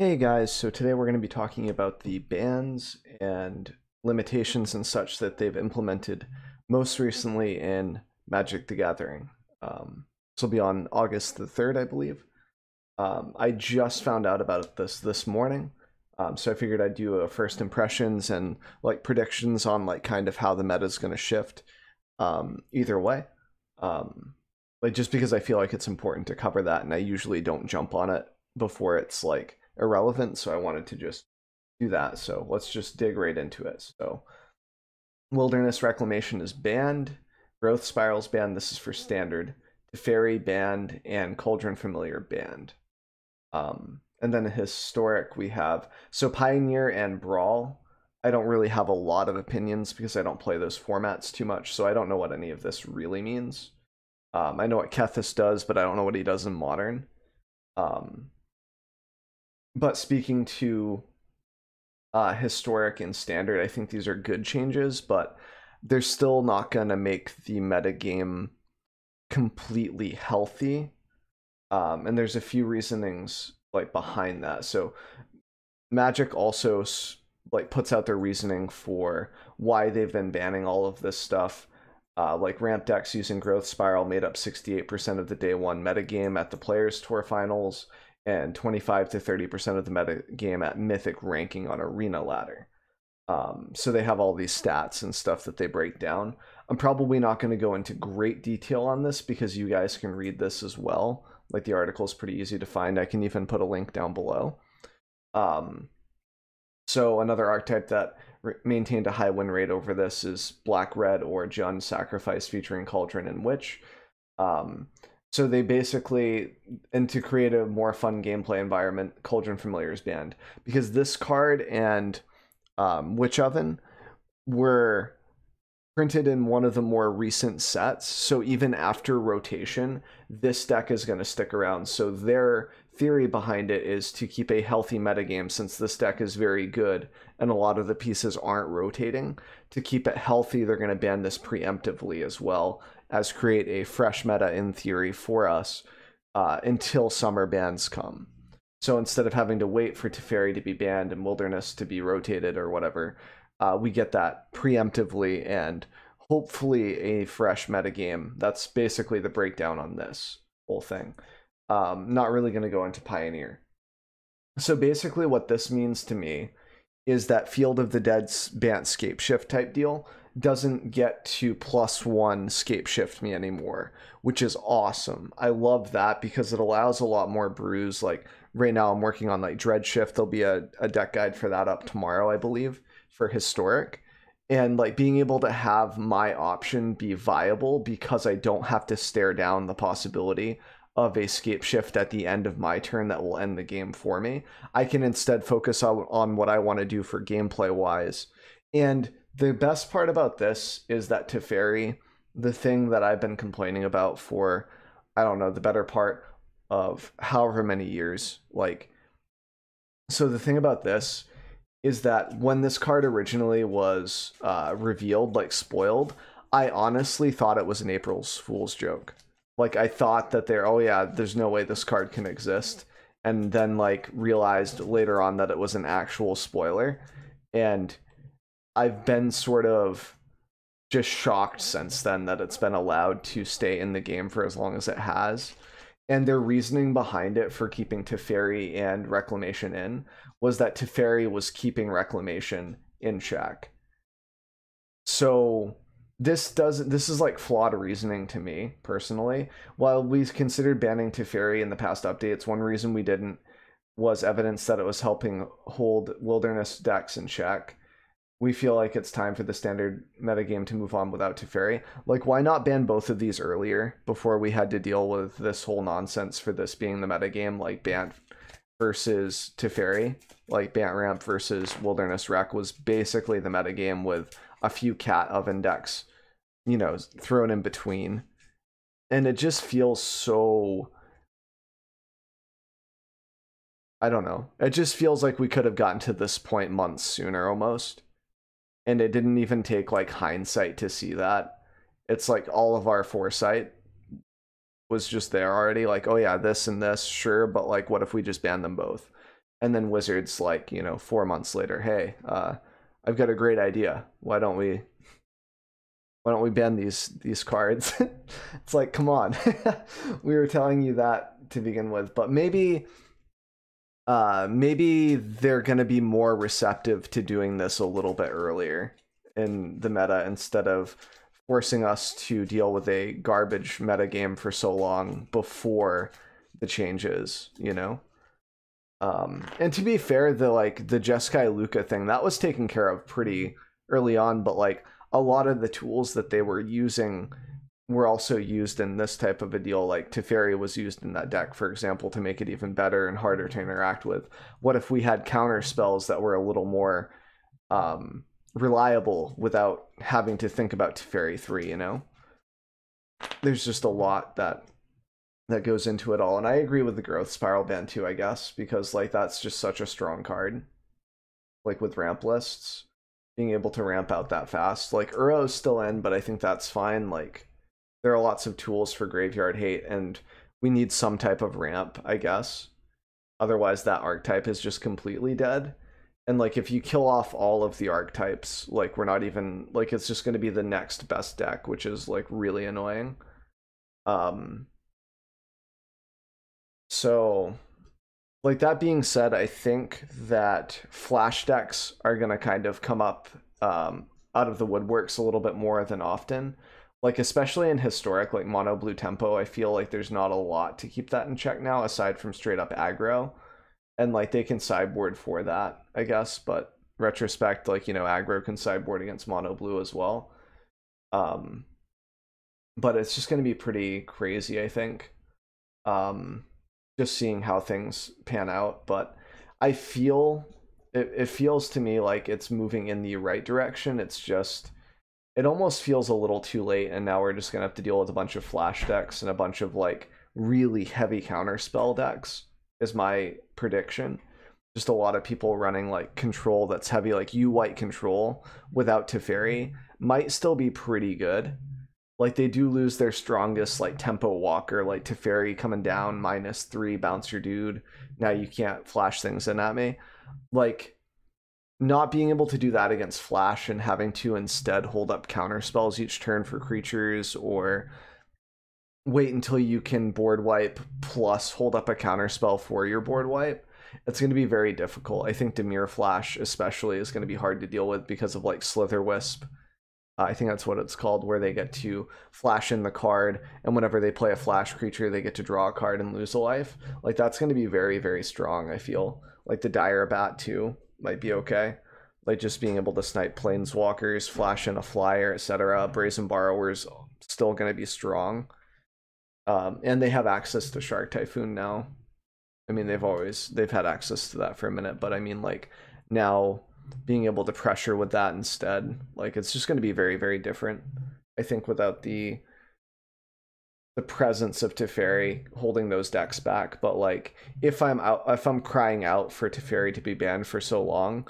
Hey guys, so today we're going to be talking about the bans and limitations and such that they've implemented most recently in Magic the Gathering. Um, this will be on August the 3rd, I believe. Um, I just found out about this this morning, um, so I figured I'd do a first impressions and like predictions on like kind of how the meta is going to shift um, either way. Um, like just because I feel like it's important to cover that, and I usually don't jump on it before it's like irrelevant. So I wanted to just do that. So let's just dig right into it. So wilderness reclamation is banned. Growth spirals banned. This is for standard. Teferi banned and Cauldron Familiar banned. Um, and then historic we have so Pioneer and Brawl. I don't really have a lot of opinions because I don't play those formats too much, so I don't know what any of this really means. Um, I know what Kethis does, but I don't know what he does in modern. Um, but speaking to uh, historic and standard, I think these are good changes, but they're still not going to make the metagame completely healthy. Um, and there's a few reasonings like behind that. So Magic also like puts out their reasoning for why they've been banning all of this stuff. Uh, like ramp decks using growth spiral made up 68% of the day one metagame at the players tour finals and 25 to 30% of the meta game at mythic ranking on arena ladder. Um, so they have all these stats and stuff that they break down. I'm probably not going to go into great detail on this because you guys can read this as well. Like the article is pretty easy to find. I can even put a link down below. Um, so another archetype that maintained a high win rate over this is Black Red or Jun Sacrifice featuring Cauldron and Witch. Um, so they basically, and to create a more fun gameplay environment, Cauldron Familiars banned because this card and um, Witch Oven were printed in one of the more recent sets. So even after rotation, this deck is going to stick around. So their theory behind it is to keep a healthy metagame since this deck is very good and a lot of the pieces aren't rotating. To keep it healthy, they're going to ban this preemptively as well as create a fresh meta in theory for us uh, until summer bans come. So instead of having to wait for Teferi to be banned and Wilderness to be rotated or whatever, uh, we get that preemptively and hopefully a fresh metagame. That's basically the breakdown on this whole thing. Um, not really going to go into Pioneer. So basically, what this means to me is that Field of the Dead Bantscape shift type deal doesn't get to plus one scape shift me anymore, which is awesome. I love that because it allows a lot more brews. Like right now, I'm working on like Dread Shift. There'll be a, a deck guide for that up tomorrow, I believe, for Historic. And like being able to have my option be viable because I don't have to stare down the possibility of a scape shift at the end of my turn that will end the game for me. I can instead focus on, what I want to do for gameplay wise. And the best part about this is that Teferi, the thing that I've been complaining about for, I don't know, the better part of however many years, like, so the thing about this is that when this card originally was uh, revealed, like spoiled, I honestly thought it was an April Fool's joke like I thought that they're oh yeah, there's no way this card can exist, and then like realized later on that it was an actual spoiler, and I've been sort of just shocked since then that it's been allowed to stay in the game for as long as it has. And their reasoning behind it for keeping Teferi and Reclamation in was that Teferi was keeping Reclamation in check. So this doesn't this is like flawed reasoning to me personally while we considered banning Teferi in the past updates one reason we didn't was evidence that it was helping hold wilderness decks in check we feel like it's time for the standard metagame to move on without Teferi. Like, why not ban both of these earlier before we had to deal with this whole nonsense for this being the metagame, like Bant versus Teferi? Like, Bant Ramp versus Wilderness Wreck was basically the metagame with a few cat oven decks, you know, thrown in between. And it just feels so I don't know. It just feels like we could have gotten to this point months sooner almost. And it didn't even take like hindsight to see that. It's like all of our foresight was just there already like, oh yeah, this and this, sure, but like what if we just ban them both? And then Wizards like, you know, 4 months later, hey, uh I've got a great idea. Why don't we why don't we ban these these cards? it's like, come on. we were telling you that to begin with, but maybe uh maybe they're going to be more receptive to doing this a little bit earlier in the meta instead of forcing us to deal with a garbage meta game for so long before the changes, you know? Um, and to be fair, the like the Jeskai Luca thing that was taken care of pretty early on, but like a lot of the tools that they were using were also used in this type of a deal. Like Teferi was used in that deck, for example, to make it even better and harder to interact with. What if we had counter spells that were a little more um, reliable without having to think about Teferi 3, you know? There's just a lot that that goes into it all. And I agree with the growth spiral ban too, I guess, because like that's just such a strong card. Like with ramp lists, being able to ramp out that fast. Like Uro's still in, but I think that's fine. Like there are lots of tools for graveyard hate, and we need some type of ramp, I guess. Otherwise that archetype is just completely dead. And like if you kill off all of the archetypes, like we're not even like it's just gonna be the next best deck, which is like really annoying. Um so, like that being said, I think that flash decks are going to kind of come up um, out of the woodworks a little bit more than often. Like, especially in historic, like mono blue tempo, I feel like there's not a lot to keep that in check now, aside from straight up aggro. And like they can sideboard for that, I guess. But retrospect, like, you know, aggro can sideboard against mono blue as well. Um, but it's just going to be pretty crazy, I think. Um, just seeing how things pan out. But I feel it, it feels to me like it's moving in the right direction. It's just it almost feels a little too late, and now we're just gonna have to deal with a bunch of flash decks and a bunch of like really heavy counter spell decks is my prediction. Just a lot of people running like control that's heavy, like you white control without Teferi might still be pretty good like they do lose their strongest like tempo walker like Teferi coming down minus three bounce your dude now you can't flash things in at me like not being able to do that against flash and having to instead hold up counter spells each turn for creatures or wait until you can board wipe plus hold up a counter spell for your board wipe it's going to be very difficult i think demir flash especially is going to be hard to deal with because of like slither wisp uh, I think that's what it's called, where they get to flash in the card, and whenever they play a flash creature, they get to draw a card and lose a life. Like that's going to be very, very strong. I feel like the Dire Bat too might be okay. Like just being able to snipe planeswalkers, flash in a flyer, etc. Brazen Borrowers still going to be strong, um, and they have access to Shark Typhoon now. I mean, they've always they've had access to that for a minute, but I mean, like now being able to pressure with that instead. Like it's just going to be very, very different. I think without the the presence of Teferi holding those decks back. But like if I'm out if I'm crying out for Teferi to be banned for so long,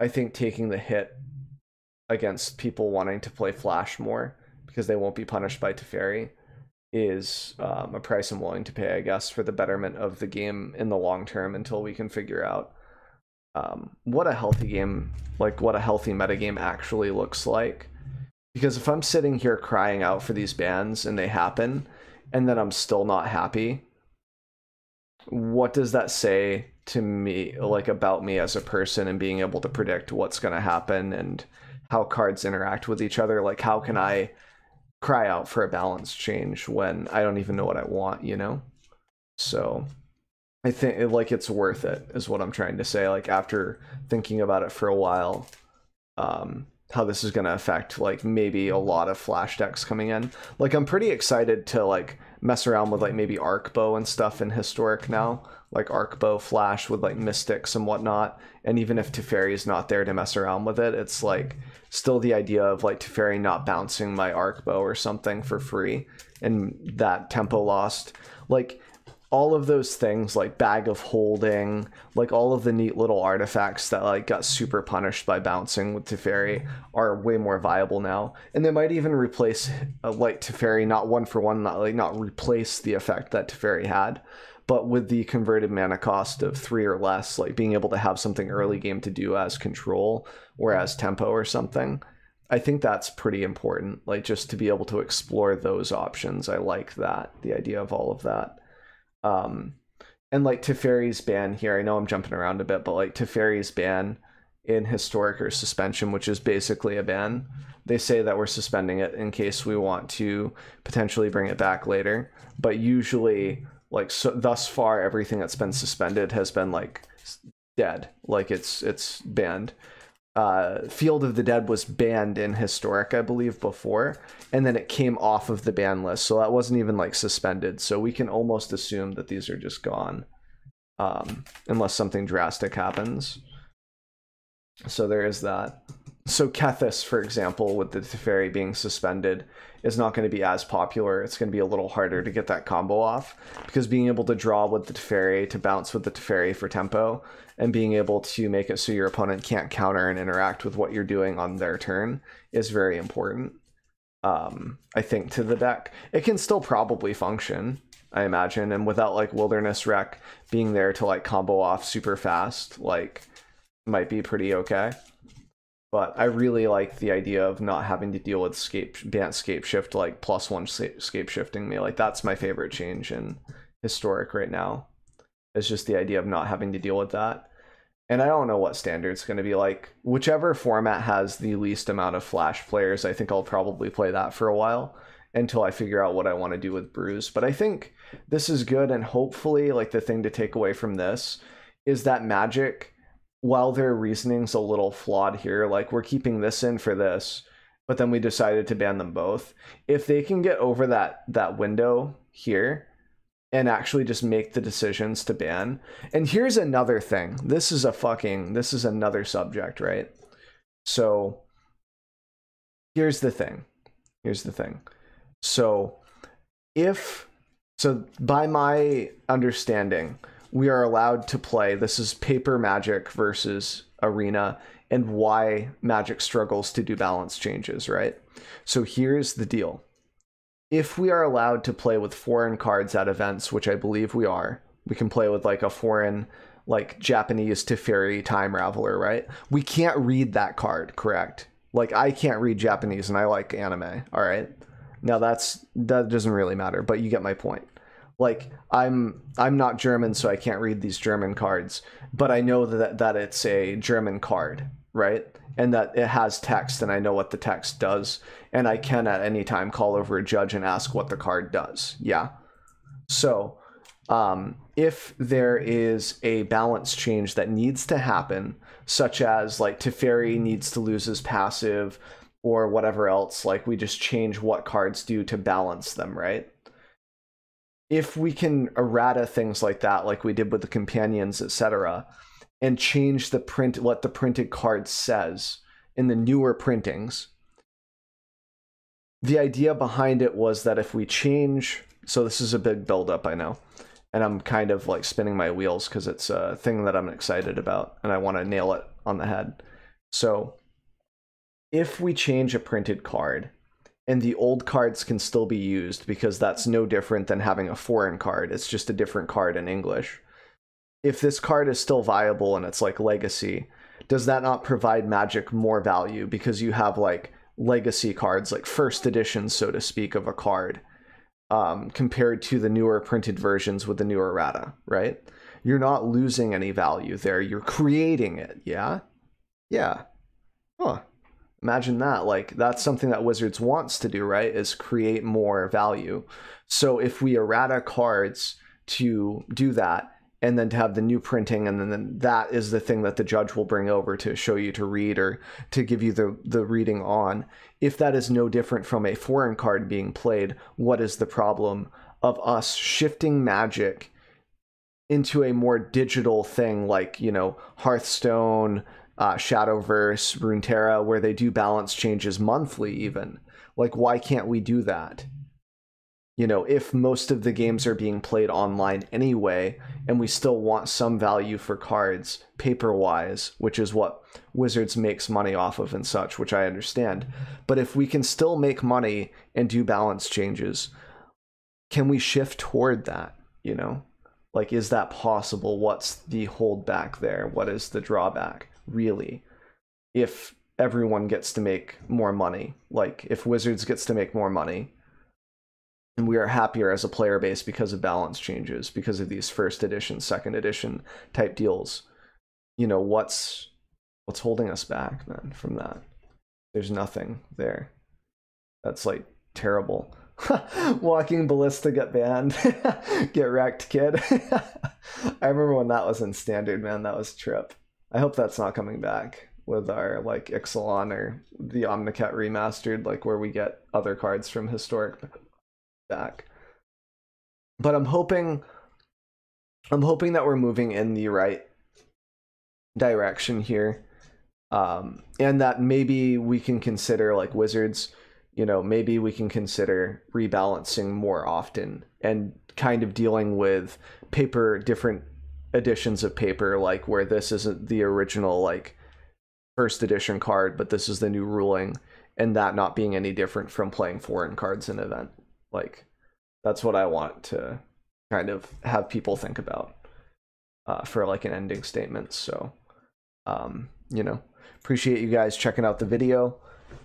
I think taking the hit against people wanting to play Flash more because they won't be punished by Teferi is um, a price I'm willing to pay, I guess, for the betterment of the game in the long term until we can figure out um, what a healthy game, like what a healthy metagame actually looks like. Because if I'm sitting here crying out for these bans and they happen, and then I'm still not happy, what does that say to me, like about me as a person and being able to predict what's going to happen and how cards interact with each other? Like, how can I cry out for a balance change when I don't even know what I want, you know? So I think like it's worth it is what I'm trying to say. Like after thinking about it for a while, um, how this is gonna affect like maybe a lot of flash decks coming in. Like I'm pretty excited to like mess around with like maybe arcbow and stuff in historic now like arcbow flash with like mystics and whatnot and even if Teferi is not there to mess around with it it's like still the idea of like Teferi not bouncing my arcbow or something for free and that tempo lost like all of those things like bag of holding, like all of the neat little artifacts that like got super punished by bouncing with Teferi are way more viable now. And they might even replace a uh, light Teferi, not one for one, not like not replace the effect that Teferi had. But with the converted mana cost of three or less, like being able to have something early game to do as control or as tempo or something, I think that's pretty important. Like just to be able to explore those options. I like that, the idea of all of that. Um, and like Teferi's ban here, I know I'm jumping around a bit, but like Teferi's ban in historic or suspension, which is basically a ban, they say that we're suspending it in case we want to potentially bring it back later. But usually, like so, thus far, everything that's been suspended has been like dead, like it's it's banned uh, Field of the Dead was banned in Historic, I believe, before, and then it came off of the ban list, so that wasn't even like suspended. So we can almost assume that these are just gone, um, unless something drastic happens. So there is that. So Kethis, for example, with the Teferi being suspended, is not going to be as popular. It's going to be a little harder to get that combo off because being able to draw with the Teferi to bounce with the Teferi for tempo and being able to make it so your opponent can't counter and interact with what you're doing on their turn is very important. Um, I think to the deck, it can still probably function, I imagine, and without like Wilderness Wreck being there to like combo off super fast, like might be pretty okay. But I really like the idea of not having to deal with scape Bant scape shift like plus one scape shifting me. Like that's my favorite change in historic right now. It's just the idea of not having to deal with that. And I don't know what standard's going to be like. Whichever format has the least amount of Flash players, I think I'll probably play that for a while until I figure out what I want to do with Bruise. But I think this is good. And hopefully, like the thing to take away from this is that Magic, while their reasoning's a little flawed here, like we're keeping this in for this, but then we decided to ban them both. If they can get over that that window here and actually just make the decisions to ban. And here's another thing. This is a fucking this is another subject, right? So here's the thing. Here's the thing. So if so by my understanding, we are allowed to play this is paper magic versus arena and why magic struggles to do balance changes, right? So here's the deal if we are allowed to play with foreign cards at events, which I believe we are, we can play with like a foreign, like Japanese Teferi Time Raveler, right? We can't read that card, correct? Like I can't read Japanese and I like anime, all right? Now that's that doesn't really matter, but you get my point. Like I'm I'm not German, so I can't read these German cards, but I know that that it's a German card, right? and that it has text and I know what the text does and I can at any time call over a judge and ask what the card does. Yeah. So um, if there is a balance change that needs to happen, such as like Teferi needs to lose his passive or whatever else, like we just change what cards do to balance them, right? If we can errata things like that, like we did with the companions, etc., and change the print what the printed card says in the newer printings. The idea behind it was that if we change, so this is a big buildup, I know, and I'm kind of like spinning my wheels because it's a thing that I'm excited about and I want to nail it on the head. So if we change a printed card, and the old cards can still be used because that's no different than having a foreign card. It's just a different card in English if this card is still viable and it's like legacy, does that not provide Magic more value because you have like legacy cards, like first edition, so to speak, of a card, um, compared to the newer printed versions with the newer errata, right? You're not losing any value there. You're creating it, yeah, yeah. Huh. Imagine that. Like that's something that Wizards wants to do, right? Is create more value. So if we errata cards to do that and then to have the new printing and then, then that is the thing that the judge will bring over to show you to read or to give you the, the reading on if that is no different from a foreign card being played what is the problem of us shifting magic into a more digital thing like you know hearthstone uh, shadowverse runeterra where they do balance changes monthly even like why can't we do that you know, if most of the games are being played online anyway, and we still want some value for cards paper wise, which is what Wizards makes money off of and such, which I understand. But if we can still make money and do balance changes, can we shift toward that? You know, like, is that possible? What's the holdback there? What is the drawback, really? If everyone gets to make more money, like, if Wizards gets to make more money, we are happier as a player base because of balance changes, because of these first edition, second edition type deals. You know, what's what's holding us back, man, from that? There's nothing there. That's like terrible. Walking ballista get banned. get wrecked, kid. I remember when that was in standard, man, that was trip. I hope that's not coming back with our like Ixalan or the Omnicat remastered, like where we get other cards from historic back. But I'm hoping I'm hoping that we're moving in the right direction here. Um, and that maybe we can consider like wizards, you know, maybe we can consider rebalancing more often and kind of dealing with paper different editions of paper like where this isn't the original like first edition card, but this is the new ruling and that not being any different from playing foreign cards in an event. Like that's what I want to kind of have people think about uh, for like an ending statement. So, um, you know, appreciate you guys checking out the video.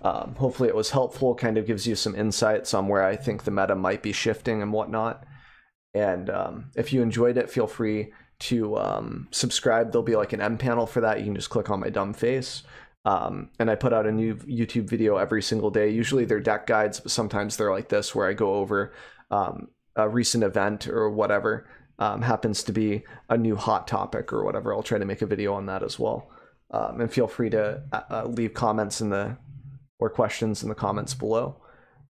Um, hopefully it was helpful, kind of gives you some insights on where I think the meta might be shifting and whatnot. And um, if you enjoyed it, feel free to um, subscribe. There'll be like an M panel for that. You can just click on my dumb face um, and I put out a new YouTube video every single day. Usually they're deck guides, but sometimes they're like this where I go over um, a recent event or whatever um, happens to be a new hot topic or whatever. I'll try to make a video on that as well. Um, and feel free to uh, uh, leave comments in the or questions in the comments below.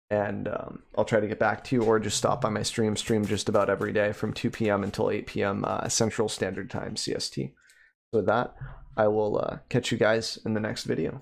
And um, I'll try to get back to you or just stop by my stream. Stream just about every day from 2 p.m. until 8 p.m. Uh, Central Standard Time, CST. So with that, I will uh, catch you guys in the next video.